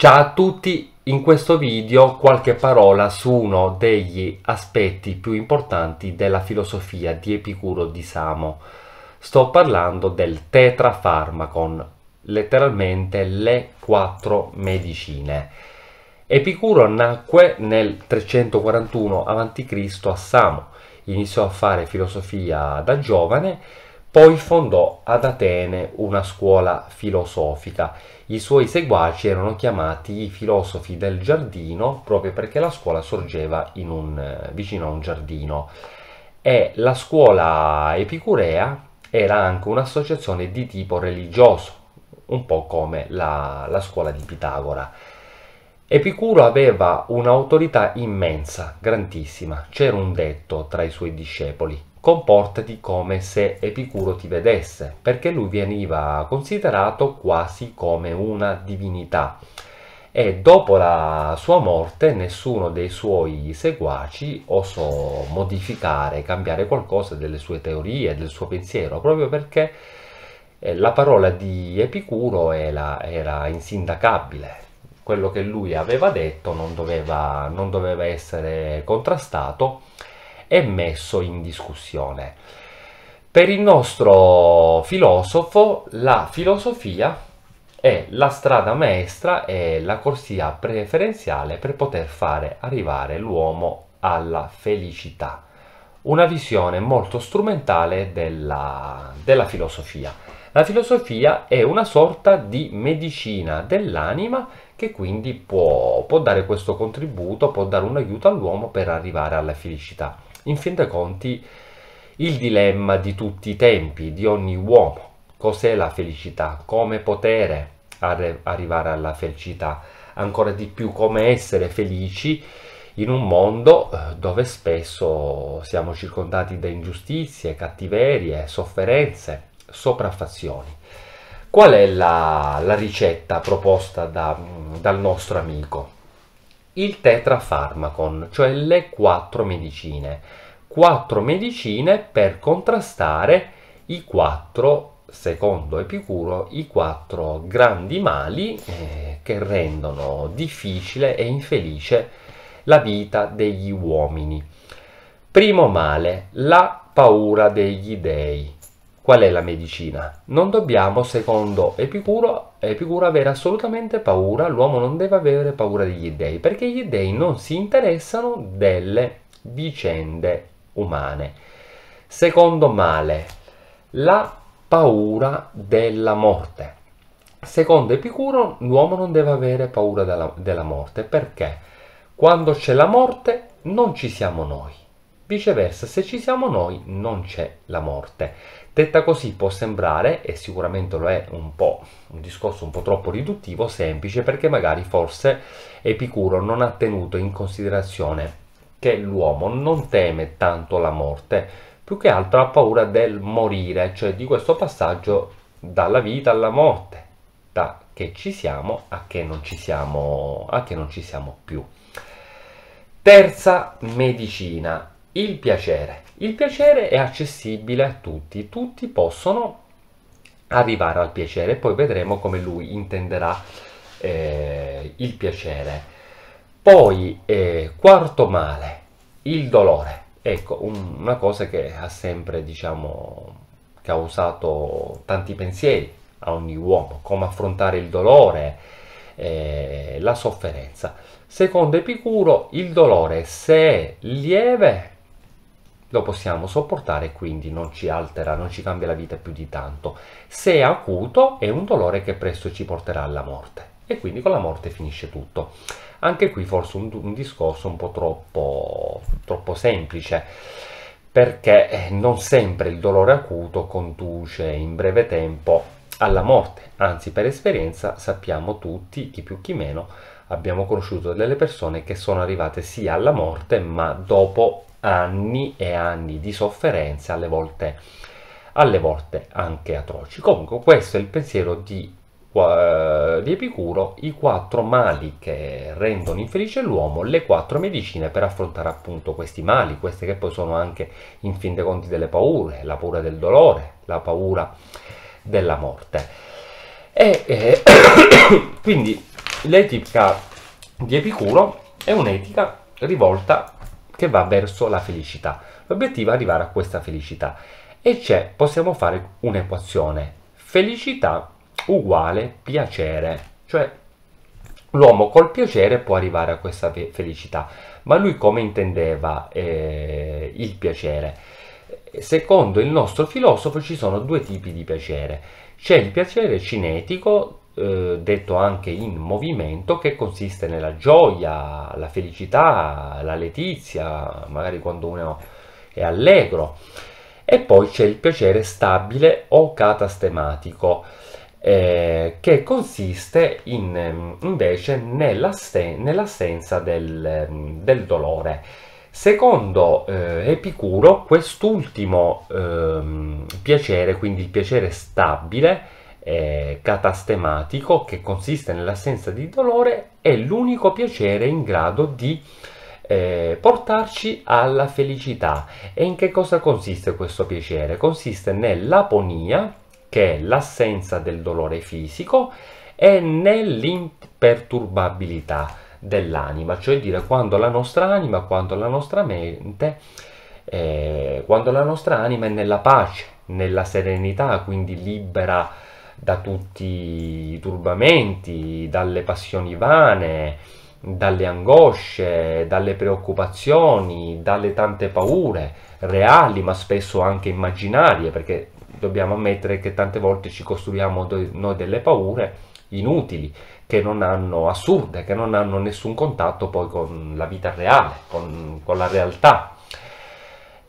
Ciao a tutti, in questo video qualche parola su uno degli aspetti più importanti della filosofia di Epicuro di Samo. Sto parlando del tetrafarmacon, letteralmente le quattro medicine. Epicuro nacque nel 341 a.C. a Samo, iniziò a fare filosofia da giovane poi fondò ad Atene una scuola filosofica. I suoi seguaci erano chiamati i filosofi del giardino proprio perché la scuola sorgeva un, eh, vicino a un giardino. E la scuola epicurea era anche un'associazione di tipo religioso, un po' come la, la scuola di Pitagora. Epicuro aveva un'autorità immensa, grandissima. C'era un detto tra i suoi discepoli comportati come se Epicuro ti vedesse, perché lui veniva considerato quasi come una divinità. E dopo la sua morte nessuno dei suoi seguaci osò modificare, cambiare qualcosa delle sue teorie, del suo pensiero, proprio perché eh, la parola di Epicuro era, era insindacabile. Quello che lui aveva detto non doveva, non doveva essere contrastato è messo in discussione. Per il nostro filosofo la filosofia è la strada maestra e la corsia preferenziale per poter fare arrivare l'uomo alla felicità. Una visione molto strumentale della, della filosofia. La filosofia è una sorta di medicina dell'anima che quindi può, può dare questo contributo, può dare un aiuto all'uomo per arrivare alla felicità in fin dei conti il dilemma di tutti i tempi, di ogni uomo. Cos'è la felicità? Come poter arrivare alla felicità? Ancora di più come essere felici in un mondo eh, dove spesso siamo circondati da ingiustizie, cattiverie, sofferenze, sopraffazioni. Qual è la, la ricetta proposta da, mm, dal nostro amico? il tetrafarmacon, cioè le quattro medicine. Quattro medicine per contrastare i quattro, secondo Epicuro, i quattro grandi mali eh, che rendono difficile e infelice la vita degli uomini. Primo male, la paura degli dei. Qual è la medicina? Non dobbiamo, secondo Epicuro, Epicuro eh, avere assolutamente paura, l'uomo non deve avere paura degli dèi, perché gli dèi non si interessano delle vicende umane. Secondo male, la paura della morte. Secondo Epicuro, l'uomo non deve avere paura della, della morte, perché quando c'è la morte non ci siamo noi. Viceversa, se ci siamo noi, non c'è la morte. Detta così può sembrare, e sicuramente lo è un po', un discorso un po' troppo riduttivo, semplice perché magari forse Epicuro non ha tenuto in considerazione che l'uomo non teme tanto la morte, più che altro ha paura del morire, cioè di questo passaggio dalla vita alla morte, da che ci siamo a che non ci siamo, a che non ci siamo più. Terza medicina, il piacere. Il piacere è accessibile a tutti, tutti possono arrivare al piacere, poi vedremo come lui intenderà eh, il piacere. Poi, eh, quarto male, il dolore. Ecco, un, una cosa che ha sempre, diciamo, causato tanti pensieri a ogni uomo, come affrontare il dolore, eh, la sofferenza. Secondo Epicuro, il dolore, se lieve, lo possiamo sopportare e quindi non ci altera, non ci cambia la vita più di tanto. Se è acuto è un dolore che presto ci porterà alla morte e quindi con la morte finisce tutto. Anche qui forse un, un discorso un po' troppo, troppo semplice perché eh, non sempre il dolore acuto conduce in breve tempo alla morte, anzi per esperienza sappiamo tutti, chi più chi meno, abbiamo conosciuto delle persone che sono arrivate sia alla morte ma dopo anni e anni di sofferenze, alle volte, alle volte anche atroci. Comunque questo è il pensiero di, uh, di Epicuro, i quattro mali che rendono infelice l'uomo, le quattro medicine per affrontare appunto questi mali, queste che poi sono anche in fin dei conti delle paure, la paura del dolore, la paura della morte. E, eh, quindi l'etica di Epicuro è un'etica rivolta che va verso la felicità. L'obiettivo è arrivare a questa felicità e c'è, possiamo fare un'equazione, felicità uguale piacere, cioè l'uomo col piacere può arrivare a questa felicità, ma lui come intendeva eh, il piacere? Secondo il nostro filosofo ci sono due tipi di piacere, c'è il piacere cinetico eh, detto anche in movimento, che consiste nella gioia, la felicità, la letizia, magari quando uno è allegro. E poi c'è il piacere stabile o catastematico, eh, che consiste in, mm, invece nell'assenza del, mm, del dolore. Secondo eh, Epicuro, quest'ultimo eh, piacere, quindi il piacere stabile, eh, catastematico che consiste nell'assenza di dolore è l'unico piacere in grado di eh, portarci alla felicità. E in che cosa consiste questo piacere? Consiste nell'aponia, che è l'assenza del dolore fisico, e nell'imperturbabilità dell'anima, cioè dire quando la nostra anima, quando la nostra mente, eh, quando la nostra anima è nella pace, nella serenità, quindi libera da tutti i turbamenti, dalle passioni vane, dalle angosce, dalle preoccupazioni, dalle tante paure, reali ma spesso anche immaginarie, perché dobbiamo ammettere che tante volte ci costruiamo noi delle paure inutili, che non hanno assurde, che non hanno nessun contatto poi con la vita reale, con, con la realtà.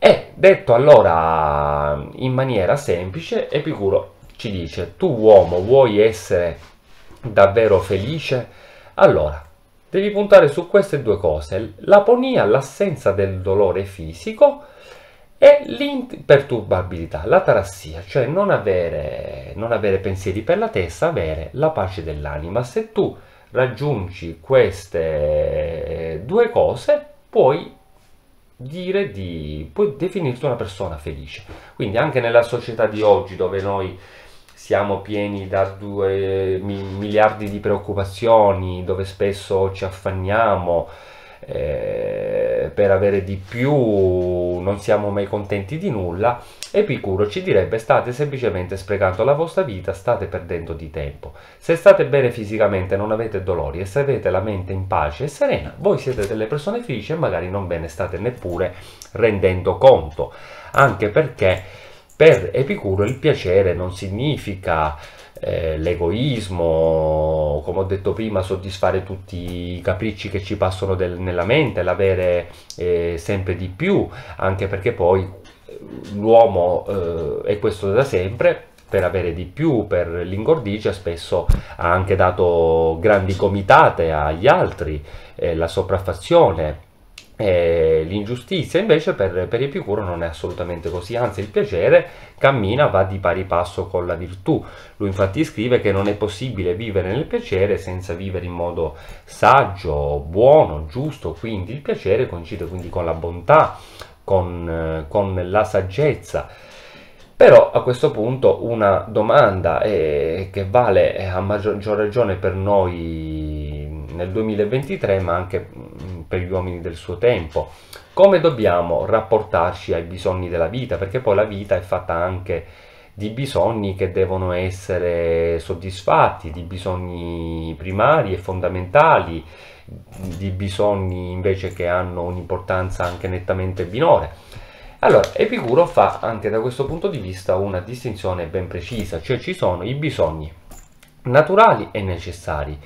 E detto allora in maniera semplice, Epicuro ci dice, tu uomo vuoi essere davvero felice? Allora, devi puntare su queste due cose, l'aponia, l'assenza del dolore fisico e l'imperturbabilità, la tarassia, cioè non avere, non avere pensieri per la testa, avere la pace dell'anima. Se tu raggiungi queste due cose, puoi dire di puoi definirti una persona felice. Quindi anche nella società di oggi dove noi siamo pieni da due miliardi di preoccupazioni, dove spesso ci affanniamo eh, per avere di più, non siamo mai contenti di nulla, Epicuro ci direbbe state semplicemente sprecando la vostra vita, state perdendo di tempo. Se state bene fisicamente, non avete dolori e se avete la mente in pace e serena, voi siete delle persone felici e magari non ve ne state neppure rendendo conto, anche perché per Epicuro il piacere non significa eh, l'egoismo, come ho detto prima, soddisfare tutti i capricci che ci passano del, nella mente, l'avere eh, sempre di più, anche perché poi eh, l'uomo eh, è questo da sempre, per avere di più, per l'ingordigia, spesso ha anche dato grandi comitate agli altri, eh, la sopraffazione, l'ingiustizia invece per, per Epicuro non è assolutamente così, anzi il piacere cammina, va di pari passo con la virtù. Lui infatti scrive che non è possibile vivere nel piacere senza vivere in modo saggio, buono, giusto, quindi il piacere coincide quindi con la bontà, con, con la saggezza. Però a questo punto una domanda eh, che vale eh, a maggior ragione per noi nel 2023, ma anche mm, per gli uomini del suo tempo, come dobbiamo rapportarci ai bisogni della vita, perché poi la vita è fatta anche di bisogni che devono essere soddisfatti, di bisogni primari e fondamentali, di bisogni invece che hanno un'importanza anche nettamente minore. Allora, Epicuro fa anche da questo punto di vista una distinzione ben precisa, cioè ci sono i bisogni naturali e necessari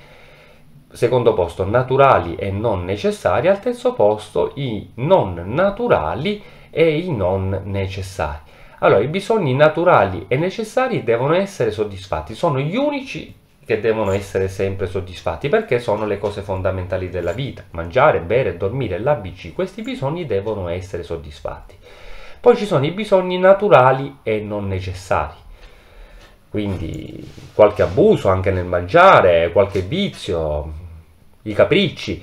secondo posto naturali e non necessari, al terzo posto i non naturali e i non necessari. Allora, i bisogni naturali e necessari devono essere soddisfatti, sono gli unici che devono essere sempre soddisfatti perché sono le cose fondamentali della vita. Mangiare, bere, dormire, l'ABC, questi bisogni devono essere soddisfatti. Poi ci sono i bisogni naturali e non necessari quindi qualche abuso anche nel mangiare, qualche vizio, i capricci.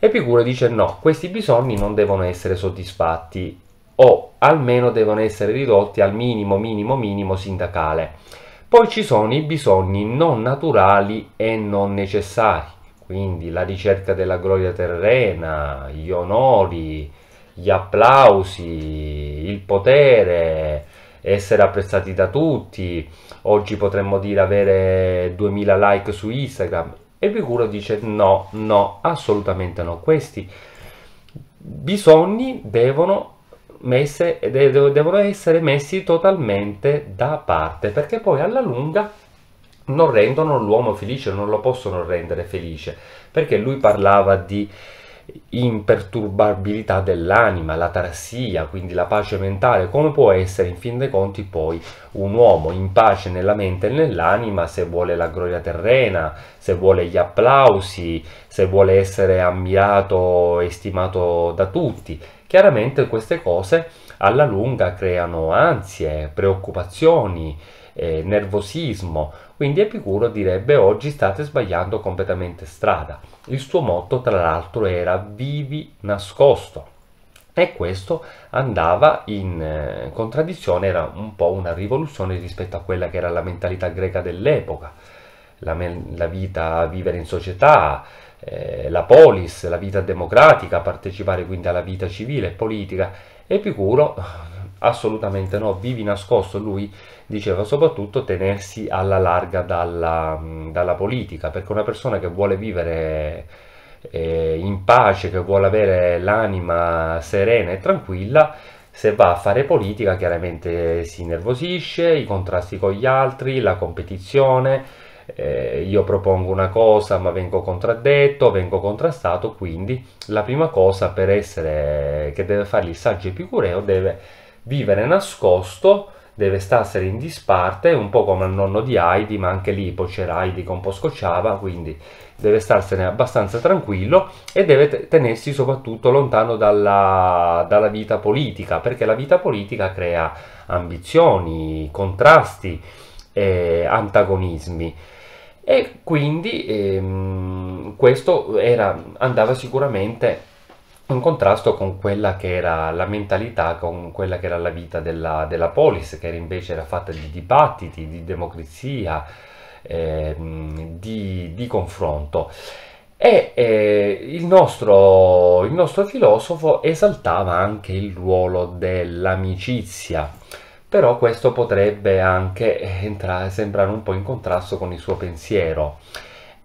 Epicuro dice no, questi bisogni non devono essere soddisfatti o almeno devono essere ridotti al minimo, minimo, minimo sindacale. Poi ci sono i bisogni non naturali e non necessari, quindi la ricerca della gloria terrena, gli onori, gli applausi, il potere, essere apprezzati da tutti. Oggi potremmo dire avere 2000 like su Instagram Epicuro dice no, no, assolutamente no. Questi bisogni devono, messe, devono essere messi totalmente da parte perché poi alla lunga non rendono l'uomo felice, non lo possono rendere felice perché lui parlava di imperturbabilità dell'anima, l'atarsia, quindi la pace mentale, come può essere in fin dei conti poi un uomo in pace nella mente e nell'anima se vuole la gloria terrena, se vuole gli applausi, se vuole essere ammirato e stimato da tutti. Chiaramente queste cose alla lunga creano ansie, preoccupazioni, eh, nervosismo. Quindi Epicuro direbbe oggi state sbagliando completamente strada. Il suo motto tra l'altro era vivi nascosto e questo andava in eh, contraddizione, era un po' una rivoluzione rispetto a quella che era la mentalità greca dell'epoca, la, la, vita, vivere in società, eh, la polis, la vita democratica, partecipare quindi alla vita civile e politica. Epicuro assolutamente no, vivi nascosto, lui diceva soprattutto tenersi alla larga dalla, dalla politica, perché una persona che vuole vivere eh, in pace, che vuole avere l'anima serena e tranquilla, se va a fare politica chiaramente si innervosisce, i contrasti con gli altri, la competizione, eh, io propongo una cosa ma vengo contraddetto, vengo contrastato, quindi la prima cosa per essere che deve fare il saggio epicureo deve vivere nascosto deve starsene in disparte, un po' come il nonno di Heidi, ma anche lì poi c'era Heidi con un quindi deve starsene abbastanza tranquillo e deve tenersi soprattutto lontano dalla, dalla vita politica, perché la vita politica crea ambizioni, contrasti, eh, antagonismi. E quindi ehm, questo era, andava sicuramente in contrasto con quella che era la mentalità, con quella che era la vita della, della polis, che era invece era fatta di dibattiti, di democrazia, eh, di, di, confronto. E eh, il, nostro, il nostro filosofo esaltava anche il ruolo dell'amicizia, però questo potrebbe anche entrare, sembrare un po' in contrasto con il suo pensiero.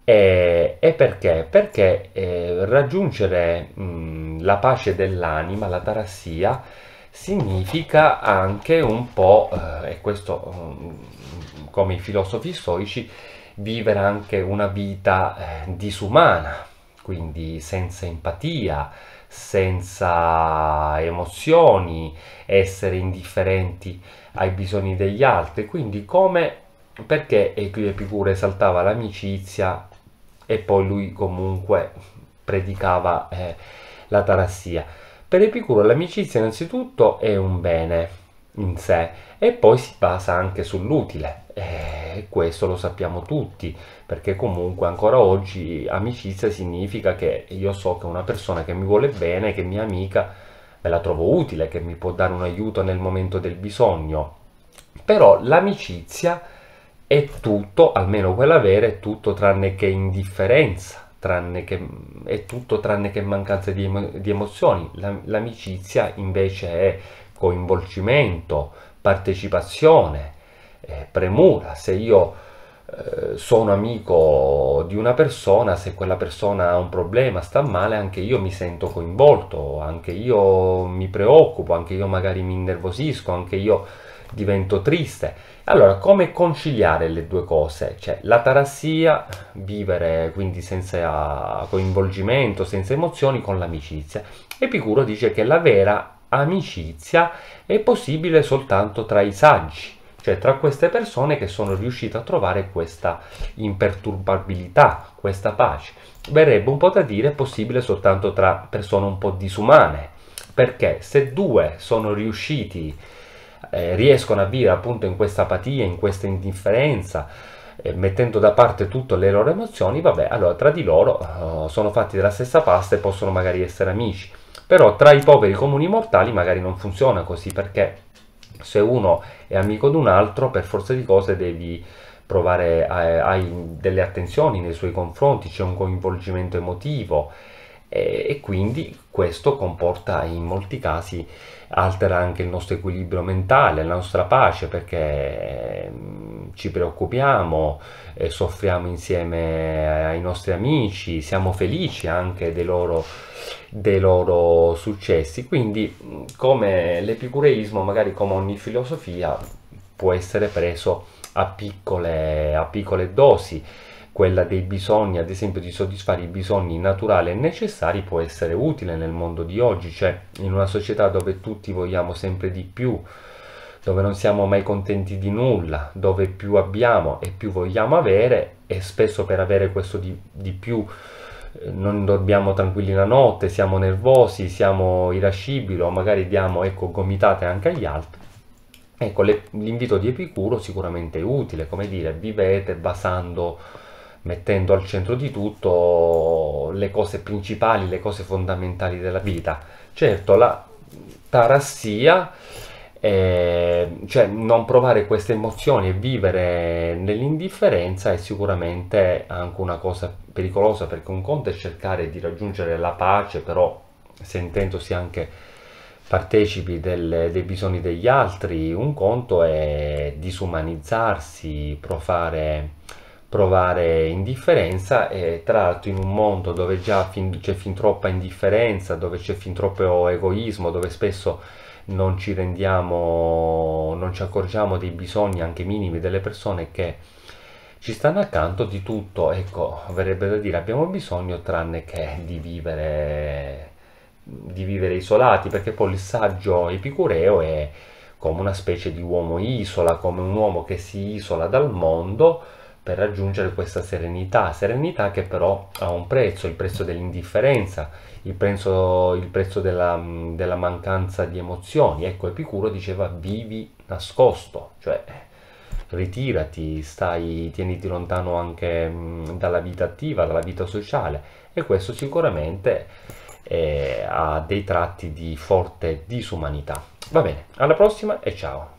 E, e perché? Perché eh, raggiungere mh, la pace dell'anima, la tarassia, significa anche un po', eh, e questo mh, come i filosofi stoici, vivere anche una vita eh, disumana, quindi senza empatia, senza emozioni, essere indifferenti ai bisogni degli altri, quindi come perché Epicure esaltava l'amicizia e poi lui comunque predicava eh, la tarassia. Per Epicuro l'amicizia innanzitutto è un bene in sé e poi si basa anche sull'utile e eh, questo lo sappiamo tutti perché comunque ancora oggi amicizia significa che io so che una persona che mi vuole bene, che mi è amica, me la trovo utile, che mi può dare un aiuto nel momento del bisogno. Però l'amicizia è tutto, almeno quella vera, è tutto tranne che indifferenza, tranne che, è tutto tranne che mancanza di, emo, di emozioni. l'amicizia invece è coinvolgimento, partecipazione, eh, premura. Se io eh, sono amico di una persona, se quella persona ha un problema, sta male, anche io mi sento coinvolto, anche io mi preoccupo, anche io magari mi innervosisco, anche io divento triste. Allora, come conciliare le due cose? Cioè, l'atarassia, vivere quindi senza coinvolgimento, senza emozioni, con l'amicizia. Epicuro dice che la vera amicizia è possibile soltanto tra i saggi, cioè tra queste persone che sono riuscite a trovare questa imperturbabilità, questa pace. Verrebbe un po' da dire possibile soltanto tra persone un po' disumane, perché se due sono riusciti a eh, riescono a vivere appunto in questa apatia, in questa indifferenza, eh, mettendo da parte tutte le loro emozioni, vabbè, allora tra di loro eh, sono fatti della stessa pasta e possono magari essere amici. Però tra i poveri comuni mortali magari non funziona così perché se uno è amico di un altro, per forza di cose devi provare, hai delle attenzioni nei suoi confronti, c'è un coinvolgimento emotivo eh, e quindi questo comporta in molti casi altera anche il nostro equilibrio mentale, la nostra pace perché mm, ci preoccupiamo, eh, soffriamo insieme ai nostri amici, siamo felici anche dei loro, dei loro successi. Quindi mm, come l'epicureismo, magari come ogni filosofia, può essere preso a piccole, a piccole dosi quella dei bisogni, ad esempio di soddisfare i bisogni naturali e necessari, può essere utile nel mondo di oggi, cioè in una società dove tutti vogliamo sempre di più, dove non siamo mai contenti di nulla, dove più abbiamo e più vogliamo avere e spesso per avere questo di, di più eh, non dormiamo tranquilli la notte, siamo nervosi, siamo irascibili o magari diamo ecco, gomitate anche agli altri. Ecco, l'invito di Epicuro sicuramente è utile, come dire, vivete basando mettendo al centro di tutto le cose principali, le cose fondamentali della vita. Certo, la tarassia, eh, cioè non provare queste emozioni e vivere nell'indifferenza è sicuramente anche una cosa pericolosa perché un conto è cercare di raggiungere la pace, però sentendosi anche partecipi del, dei bisogni degli altri, un conto è disumanizzarsi, provare provare indifferenza e tra l'altro in un mondo dove già c'è fin troppa indifferenza, dove c'è fin troppo egoismo, dove spesso non ci rendiamo, non ci accorgiamo dei bisogni anche minimi delle persone che ci stanno accanto di tutto, ecco, verrebbe da dire abbiamo bisogno tranne che di vivere, di vivere isolati, perché poi il saggio epicureo è come una specie di uomo isola, come un uomo che si isola dal mondo, per raggiungere questa serenità, serenità che però ha un prezzo, il prezzo dell'indifferenza, il prezzo, il prezzo della, della, mancanza di emozioni. Ecco, Epicuro diceva vivi nascosto, cioè ritirati, stai, tieniti lontano anche mh, dalla vita attiva, dalla vita sociale e questo sicuramente eh, ha dei tratti di forte disumanità. Va bene, alla prossima e ciao!